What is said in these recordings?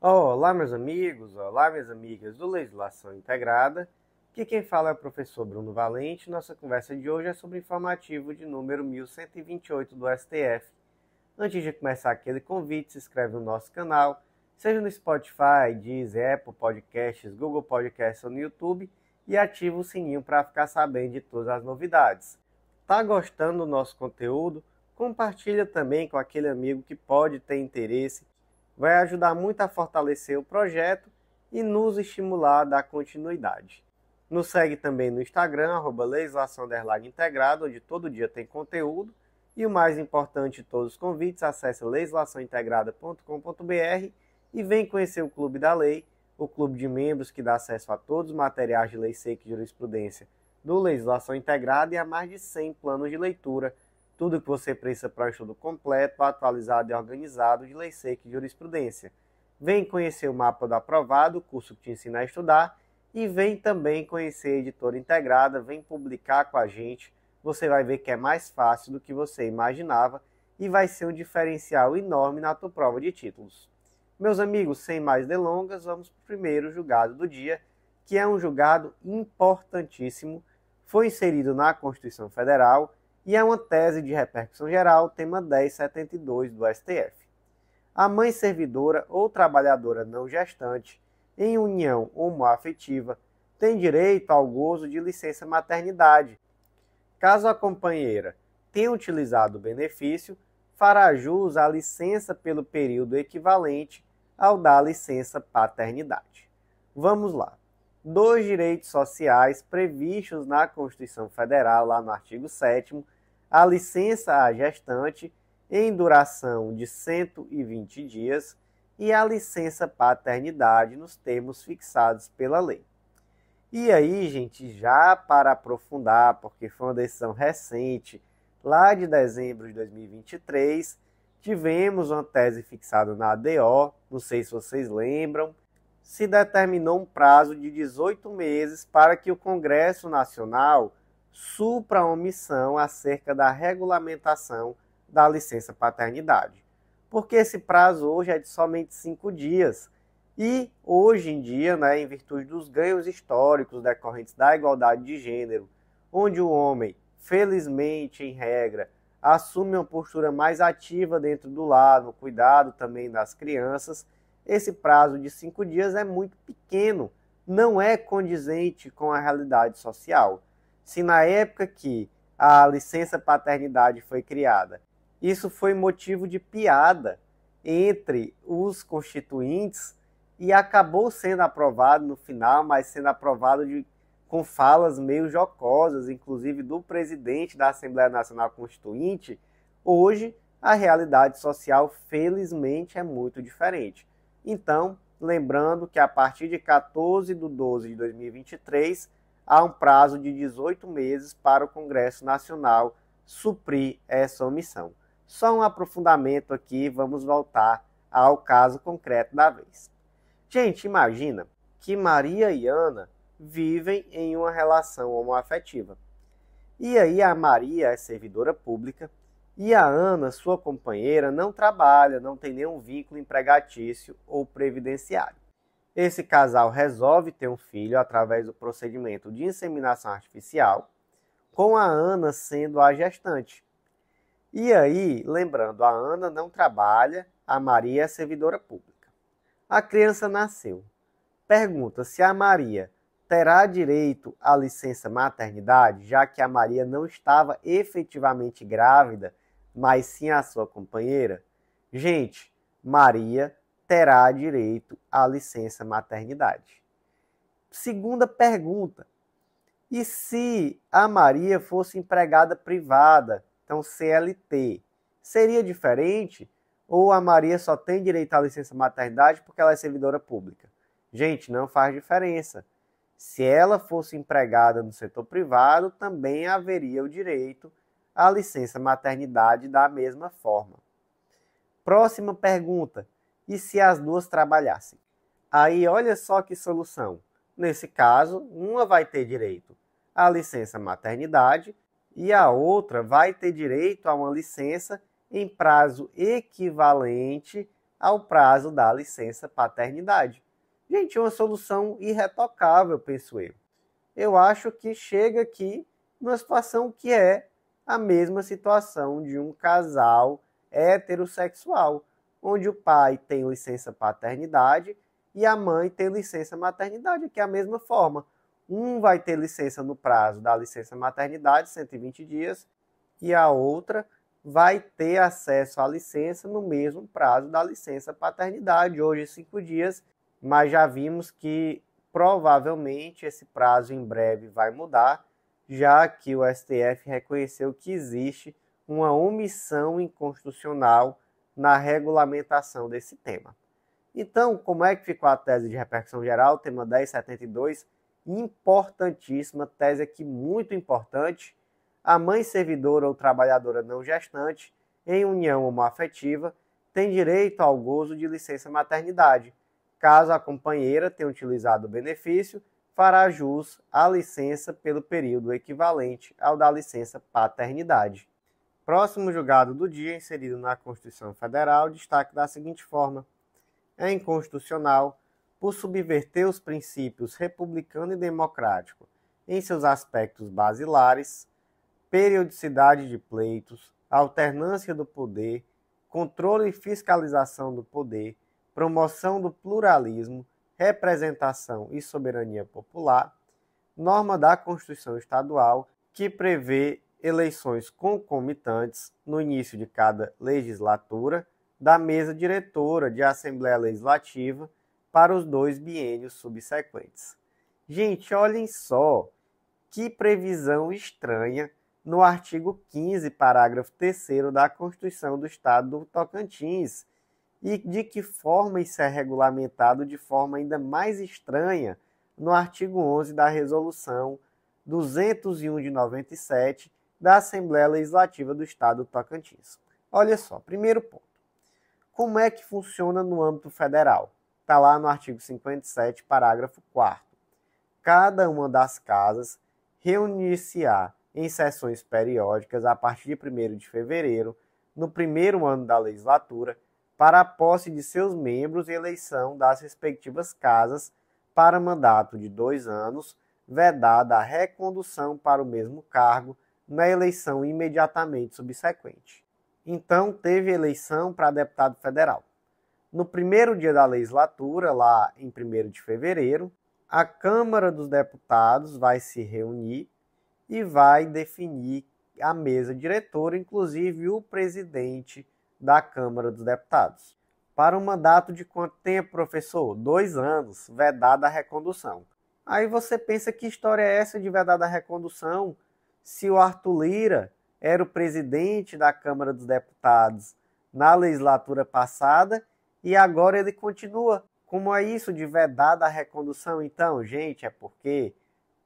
Olá, meus amigos, olá, minhas amigas do Legislação Integrada. Aqui quem fala é o professor Bruno Valente. Nossa conversa de hoje é sobre o informativo de número 1128 do STF. Antes de começar aquele convite, se inscreve no nosso canal, seja no Spotify, Deezer, Apple Podcasts, Google Podcasts ou no YouTube, e ativa o sininho para ficar sabendo de todas as novidades. Tá gostando do nosso conteúdo? Compartilha também com aquele amigo que pode ter interesse vai ajudar muito a fortalecer o projeto e nos estimular a dar continuidade. Nos segue também no Instagram, arroba Integrado, onde todo dia tem conteúdo. E o mais importante de todos os convites, acesse legislaçãointegrada.com.br e vem conhecer o Clube da Lei, o clube de membros que dá acesso a todos os materiais de lei seca e jurisprudência do Legislação Integrada e a mais de 100 planos de leitura tudo o que você precisa para um estudo completo, atualizado e organizado de lei seca e jurisprudência. Vem conhecer o mapa do aprovado, o curso que te ensina a estudar, e vem também conhecer a editora integrada, vem publicar com a gente. Você vai ver que é mais fácil do que você imaginava e vai ser um diferencial enorme na tua prova de títulos. Meus amigos, sem mais delongas, vamos para o primeiro julgado do dia, que é um julgado importantíssimo. Foi inserido na Constituição Federal e é uma tese de repercussão geral, tema 1072 do STF. A mãe servidora ou trabalhadora não gestante, em união homoafetiva, tem direito ao gozo de licença maternidade. Caso a companheira tenha utilizado o benefício, fará jus à licença pelo período equivalente ao da licença paternidade. Vamos lá. Dois direitos sociais previstos na Constituição Federal, lá no artigo 7 a licença à gestante em duração de 120 dias e a licença paternidade nos termos fixados pela lei. E aí, gente, já para aprofundar, porque foi uma decisão recente, lá de dezembro de 2023, tivemos uma tese fixada na ADO, não sei se vocês lembram, se determinou um prazo de 18 meses para que o Congresso Nacional supra omissão acerca da regulamentação da licença paternidade. Porque esse prazo hoje é de somente cinco dias. E hoje em dia, né, em virtude dos ganhos históricos decorrentes da igualdade de gênero, onde o homem, felizmente em regra, assume uma postura mais ativa dentro do lar, no cuidado também das crianças, esse prazo de cinco dias é muito pequeno, não é condizente com a realidade social se na época que a licença paternidade foi criada, isso foi motivo de piada entre os constituintes e acabou sendo aprovado no final, mas sendo aprovado de, com falas meio jocosas, inclusive do presidente da Assembleia Nacional Constituinte, hoje a realidade social, felizmente, é muito diferente. Então, lembrando que a partir de 14 de 12 de 2023, há um prazo de 18 meses para o Congresso Nacional suprir essa omissão. Só um aprofundamento aqui, vamos voltar ao caso concreto da vez. Gente, imagina que Maria e Ana vivem em uma relação homoafetiva. E aí a Maria é servidora pública e a Ana, sua companheira, não trabalha, não tem nenhum vínculo empregatício ou previdenciário. Esse casal resolve ter um filho através do procedimento de inseminação artificial, com a Ana sendo a gestante. E aí, lembrando, a Ana não trabalha, a Maria é servidora pública. A criança nasceu. Pergunta se a Maria terá direito à licença maternidade, já que a Maria não estava efetivamente grávida, mas sim a sua companheira? Gente, Maria terá direito à licença maternidade. Segunda pergunta: e se a Maria fosse empregada privada, então CLT, seria diferente? Ou a Maria só tem direito à licença maternidade porque ela é servidora pública? Gente, não faz diferença. Se ela fosse empregada no setor privado, também haveria o direito à licença maternidade da mesma forma. Próxima pergunta: e se as duas trabalhassem. Aí olha só que solução. Nesse caso, uma vai ter direito à licença maternidade e a outra vai ter direito a uma licença em prazo equivalente ao prazo da licença paternidade. Gente, uma solução irretocável, penso eu. Eu acho que chega aqui numa situação que é a mesma situação de um casal heterossexual onde o pai tem licença paternidade e a mãe tem licença maternidade, que é a mesma forma. Um vai ter licença no prazo da licença maternidade, 120 dias, e a outra vai ter acesso à licença no mesmo prazo da licença paternidade, hoje 5 dias, mas já vimos que provavelmente esse prazo em breve vai mudar, já que o STF reconheceu que existe uma omissão inconstitucional na regulamentação desse tema. Então, como é que ficou a tese de repercussão geral, tema 1072? Importantíssima, tese aqui muito importante. A mãe servidora ou trabalhadora não gestante, em união homoafetiva, tem direito ao gozo de licença maternidade. Caso a companheira tenha utilizado o benefício, fará jus à licença pelo período equivalente ao da licença paternidade. Próximo julgado do dia, inserido na Constituição Federal, destaque da seguinte forma: é inconstitucional por subverter os princípios republicano e democrático em seus aspectos basilares, periodicidade de pleitos, alternância do poder, controle e fiscalização do poder, promoção do pluralismo, representação e soberania popular, norma da Constituição Estadual que prevê eleições concomitantes no início de cada legislatura da mesa diretora de Assembleia Legislativa para os dois biênios subsequentes. Gente, olhem só que previsão estranha no artigo 15, parágrafo 3 da Constituição do Estado do Tocantins. E de que forma isso é regulamentado de forma ainda mais estranha no artigo 11 da Resolução 201 de 97, da Assembleia Legislativa do Estado do Tocantins. Olha só, primeiro ponto. Como é que funciona no âmbito federal? Está lá no artigo 57, parágrafo 4. Cada uma das casas reunir-se-á em sessões periódicas a partir de 1 de fevereiro, no primeiro ano da legislatura, para a posse de seus membros e eleição das respectivas casas para mandato de dois anos, vedada a recondução para o mesmo cargo na eleição imediatamente subsequente. Então, teve eleição para deputado federal. No primeiro dia da legislatura, lá em 1 de fevereiro, a Câmara dos Deputados vai se reunir e vai definir a mesa diretora, inclusive o presidente da Câmara dos Deputados. Para um mandato de quanto tempo, professor? Dois anos, vedada a recondução. Aí você pensa que história é essa de vedada a recondução? se o Arthur Lira era o presidente da Câmara dos Deputados na legislatura passada e agora ele continua. Como é isso de vedada a recondução? Então, gente, é porque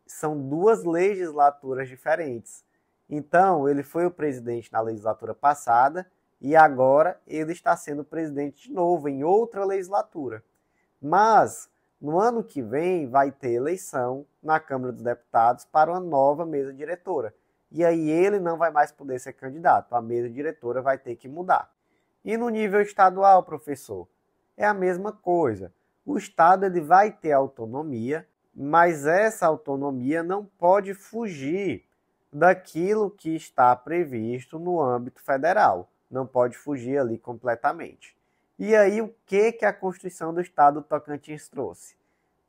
são duas legislaturas diferentes. Então, ele foi o presidente na legislatura passada e agora ele está sendo presidente de novo em outra legislatura. Mas no ano que vem vai ter eleição na Câmara dos Deputados para uma nova mesa diretora. E aí ele não vai mais poder ser candidato, a mesa diretora vai ter que mudar. E no nível estadual, professor, é a mesma coisa. O estado ele vai ter autonomia, mas essa autonomia não pode fugir daquilo que está previsto no âmbito federal. Não pode fugir ali completamente. E aí, o que, que a Constituição do Estado do Tocantins trouxe?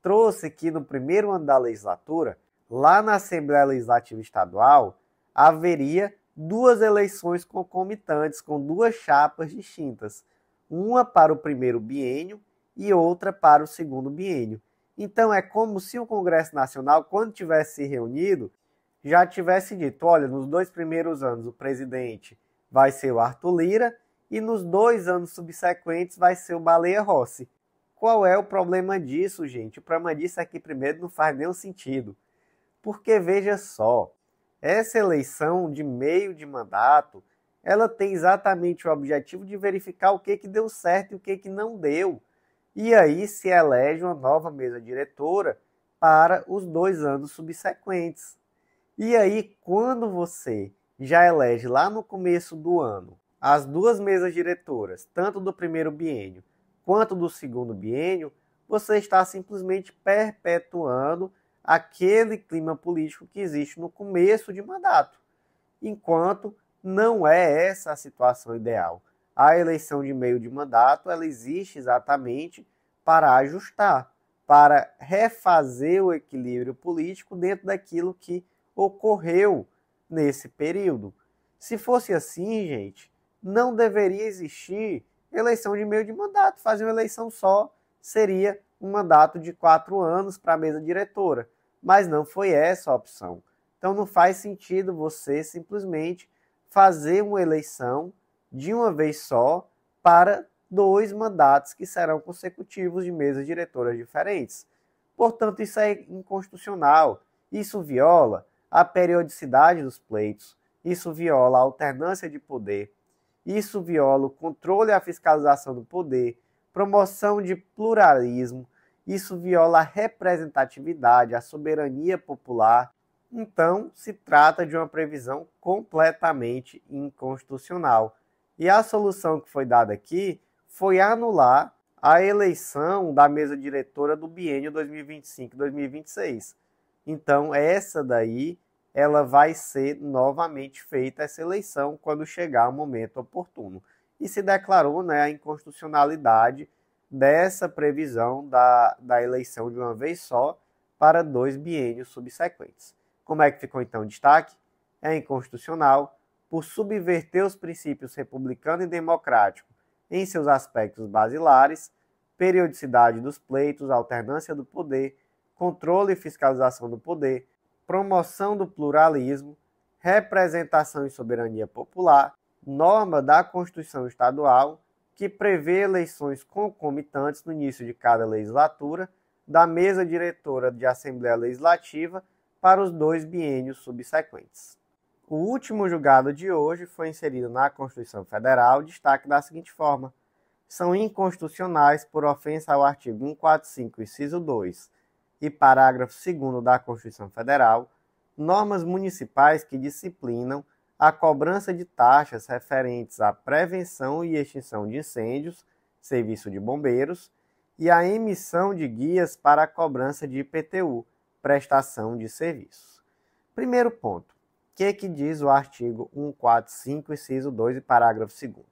Trouxe que no primeiro ano da legislatura, lá na Assembleia Legislativa Estadual, haveria duas eleições concomitantes com duas chapas distintas, uma para o primeiro biênio e outra para o segundo biênio. Então é como se o Congresso Nacional, quando tivesse se reunido, já tivesse dito: olha, nos dois primeiros anos o presidente vai ser o Arthur Lira e nos dois anos subsequentes vai ser o Baleia Rossi. Qual é o problema disso, gente? O problema disso aqui, é primeiro, não faz nenhum sentido. Porque veja só, essa eleição de meio de mandato, ela tem exatamente o objetivo de verificar o que, que deu certo e o que, que não deu. E aí se elege uma nova mesa diretora para os dois anos subsequentes. E aí, quando você já elege lá no começo do ano as duas mesas diretoras, tanto do primeiro biênio quanto do segundo biênio, você está simplesmente perpetuando aquele clima político que existe no começo de mandato, enquanto não é essa a situação ideal. A eleição de meio de mandato, ela existe exatamente para ajustar, para refazer o equilíbrio político dentro daquilo que ocorreu nesse período. Se fosse assim, gente, não deveria existir eleição de meio de mandato. Fazer uma eleição só seria um mandato de quatro anos para a mesa diretora. Mas não foi essa a opção. Então não faz sentido você simplesmente fazer uma eleição de uma vez só para dois mandatos que serão consecutivos de mesas diretoras diferentes. Portanto, isso é inconstitucional. Isso viola a periodicidade dos pleitos, isso viola a alternância de poder, isso viola o controle e a fiscalização do poder, promoção de pluralismo, isso viola a representatividade, a soberania popular. Então, se trata de uma previsão completamente inconstitucional. E a solução que foi dada aqui foi anular a eleição da mesa diretora do biênio 2025-2026. Então, essa daí ela vai ser novamente feita essa eleição quando chegar o momento oportuno. E se declarou né, a inconstitucionalidade dessa previsão da, da eleição de uma vez só para dois biênios subsequentes. Como é que ficou então o destaque? É inconstitucional por subverter os princípios republicano e democrático em seus aspectos basilares, periodicidade dos pleitos, alternância do poder, controle e fiscalização do poder, promoção do pluralismo, representação e soberania popular, norma da Constituição Estadual, que prevê eleições concomitantes no início de cada legislatura, da mesa diretora de Assembleia Legislativa para os dois biênios subsequentes. O último julgado de hoje foi inserido na Constituição Federal, destaque da seguinte forma: são inconstitucionais por ofensa ao artigo 145, inciso 2 e parágrafo 2 da Constituição Federal, normas municipais que disciplinam a cobrança de taxas referentes à prevenção e extinção de incêndios, serviço de bombeiros, e a emissão de guias para a cobrança de IPTU, prestação de serviços. Primeiro ponto. O que, que diz o artigo 145, inciso 2 e parágrafo 2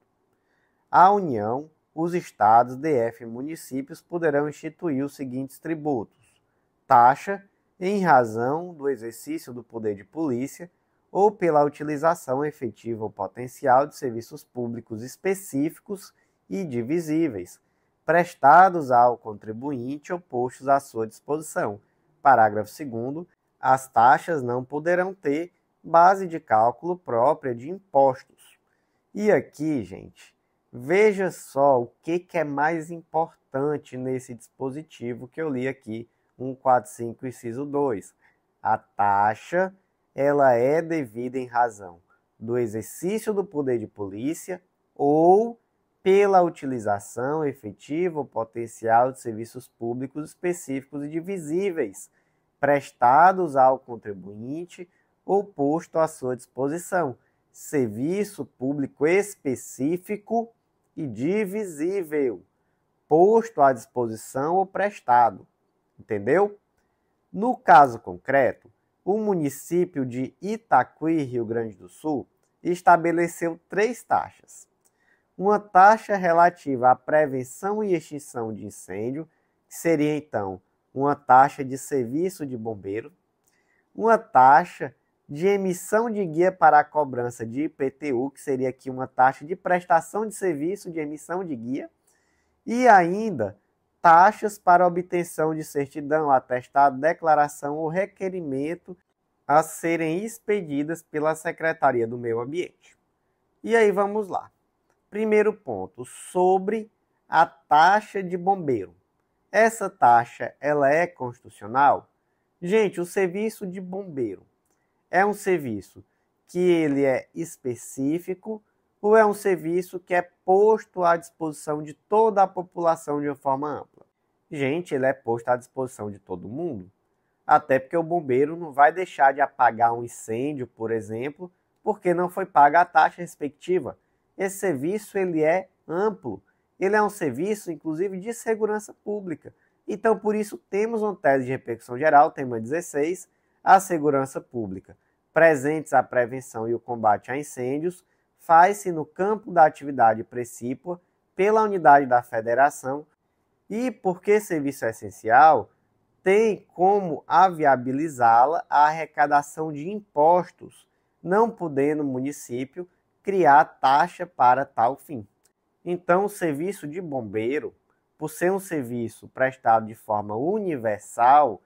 A União, os estados, DF e municípios poderão instituir os seguintes tributos: taxa em razão do exercício do poder de polícia ou pela utilização efetiva ou potencial de serviços públicos específicos e divisíveis, prestados ao contribuinte ou postos à sua disposição. Parágrafo 2. As taxas não poderão ter base de cálculo própria de impostos. E aqui, gente, veja só o que, que é mais importante nesse dispositivo que eu li aqui 145, inciso 2. A taxa ela é devida em razão do exercício do poder de polícia ou pela utilização efetiva ou potencial de serviços públicos específicos e divisíveis prestados ao contribuinte ou posto à sua disposição, serviço público específico e divisível, posto à disposição ou prestado, entendeu? No caso concreto, o município de Itaqui, Rio Grande do Sul, estabeleceu três taxas. Uma taxa relativa à prevenção e extinção de incêndio, que seria então uma taxa de serviço de bombeiro, uma taxa de emissão de guia para a cobrança de IPTU, que seria aqui uma taxa de prestação de serviço de emissão de guia, e ainda taxas para obtenção de certidão, atestado, declaração ou requerimento a serem expedidas pela Secretaria do Meio Ambiente. E aí vamos lá. Primeiro ponto, sobre a taxa de bombeiro. Essa taxa, ela é constitucional? Gente, o serviço de bombeiro é um serviço que ele é específico, ou é um serviço que é posto à disposição de toda a população de uma forma ampla? Gente, ele é posto à disposição de todo mundo. Até porque o bombeiro não vai deixar de apagar um incêndio, por exemplo, porque não foi paga a taxa respectiva. Esse serviço ele é amplo. Ele é um serviço, inclusive, de segurança pública. Então, por isso, temos uma tese de repercussão geral, tema 16, a segurança pública. Presentes a prevenção e o combate a incêndios, faz-se no campo da atividade precípua pela unidade da federação e, porque serviço é essencial, tem como aviabilizá-la a arrecadação de impostos, não podendo o município criar taxa para tal fim. Então, o serviço de bombeiro, por ser um serviço prestado de forma universal,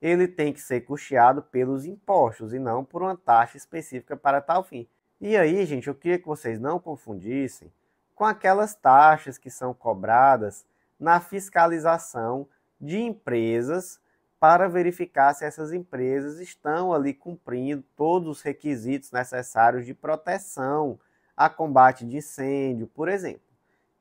ele tem que ser custeado pelos impostos e não por uma taxa específica para tal fim. E aí, gente, eu queria que vocês não confundissem com aquelas taxas que são cobradas na fiscalização de empresas para verificar se essas empresas estão ali cumprindo todos os requisitos necessários de proteção a combate de incêndio, por exemplo.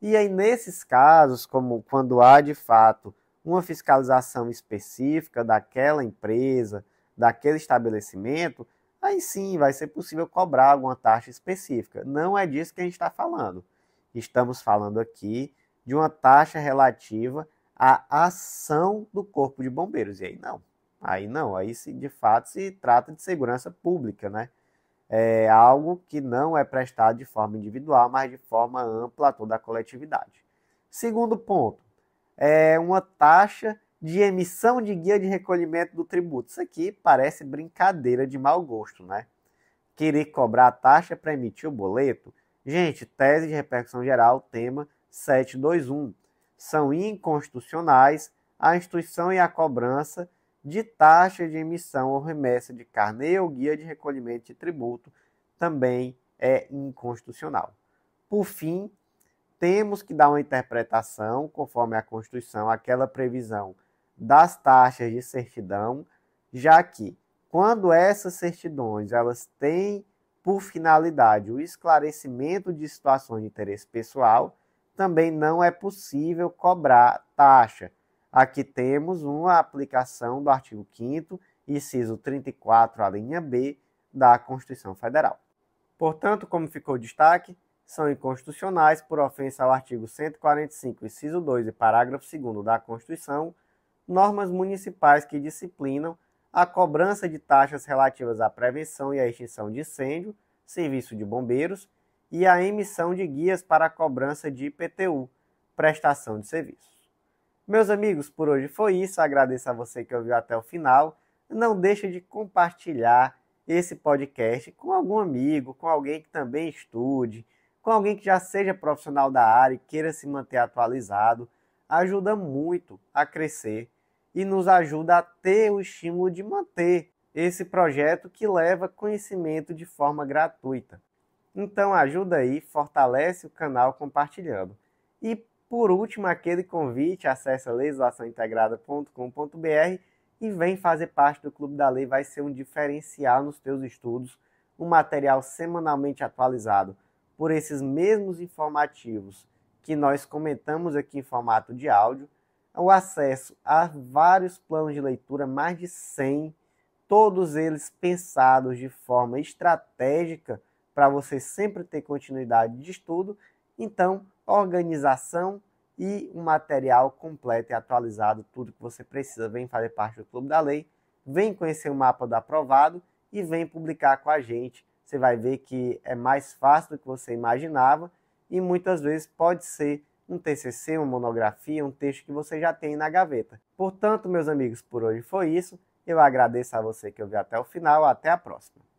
E aí, nesses casos, como quando há de fato uma fiscalização específica daquela empresa, daquele estabelecimento, aí sim vai ser possível cobrar alguma taxa específica. Não é disso que a gente está falando. Estamos falando aqui de uma taxa relativa à ação do Corpo de Bombeiros. E aí não, aí não, aí se, de fato se trata de segurança pública, né? É algo que não é prestado de forma individual, mas de forma ampla a toda a coletividade. Segundo ponto, é uma taxa de emissão de guia de recolhimento do tributo. Isso aqui parece brincadeira de mau gosto, né? Querer cobrar a taxa para emitir o boleto? Gente, tese de repercussão geral, tema 721. São inconstitucionais a instituição e a cobrança de taxa de emissão ou remessa de carnê ou guia de recolhimento de tributo também é inconstitucional. Por fim, temos que dar uma interpretação, conforme a Constituição, aquela previsão das taxas de certidão, já que quando essas certidões elas têm por finalidade o esclarecimento de situações de interesse pessoal, também não é possível cobrar taxa. Aqui temos uma aplicação do artigo 5º, inciso 34, a linha B da Constituição Federal. Portanto, como ficou destaque, são inconstitucionais por ofensa ao artigo 145, inciso 2 e parágrafo 2 da Constituição, normas municipais que disciplinam a cobrança de taxas relativas à prevenção e à extinção de incêndio, serviço de bombeiros e a emissão de guias para a cobrança de IPTU, prestação de serviços. Meus amigos, por hoje foi isso. Agradeço a você que ouviu até o final. Não deixe de compartilhar esse podcast com algum amigo, com alguém que também estude, com alguém que já seja profissional da área e queira se manter atualizado. Ajuda muito a crescer e nos ajuda a ter o estímulo de manter esse projeto que leva conhecimento de forma gratuita. Então ajuda aí, fortalece o canal compartilhando. E por último, aquele convite, acessa legislaçãointegrada.com.br e vem fazer parte do Clube da Lei, vai ser um diferencial nos teus estudos, um material semanalmente atualizado por esses mesmos informativos que nós comentamos aqui em formato de áudio o acesso a vários planos de leitura, mais de 100, todos eles pensados de forma estratégica para você sempre ter continuidade de estudo. Então, organização e um material completo e atualizado, tudo que você precisa. Vem fazer parte do Clube da Lei, vem conhecer o mapa do aprovado e vem publicar com a gente. Você vai ver que é mais fácil do que você imaginava e muitas vezes pode ser um TCC, uma monografia, um texto que você já tem na gaveta. Portanto, meus amigos, por hoje foi isso. Eu agradeço a você que ouviu até o final. Até a próxima.